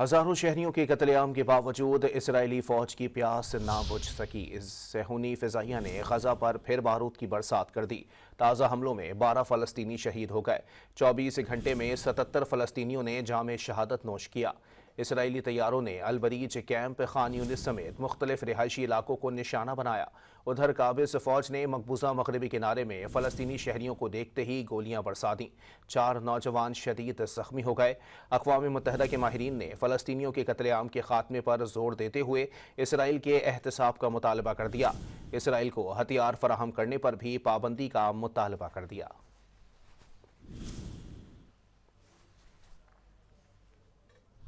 हजारों शहरियों के कतलेआम के बावजूद इसराइली फौज की प्यास ना बुझ सकी सहूनी फिजाइया ने गजा पर फिर बारूद की बरसात कर दी ताज़ा हमलों में 12 फलस्तीनी शहीद हो गए 24 घंटे में 77 फलस्तीनियों ने जाम शहादत नोश किया इसराइली तैयारों ने अलबरीज कैंप खान यूनिस समेत मुख्तलिफ रिहायशी इलाकों को निशाना बनाया उधर काबिज फौज ने मकबूजा मगरबी किनारे में फ़लस्तनी शहरीों को देखते ही गोलियां बरसा दी चार नौजवान शदीद जख्मी हो गए अकवा मुतहदा के माहरीन ने फ़लस्तियों के कतलेआम के खात्मे पर जोर देते हुए इसराइल के एहतसाब का मुतालबा कर दिया इसराइल को हथियार फराहम करने पर भी पाबंदी का मुतालबा कर दिया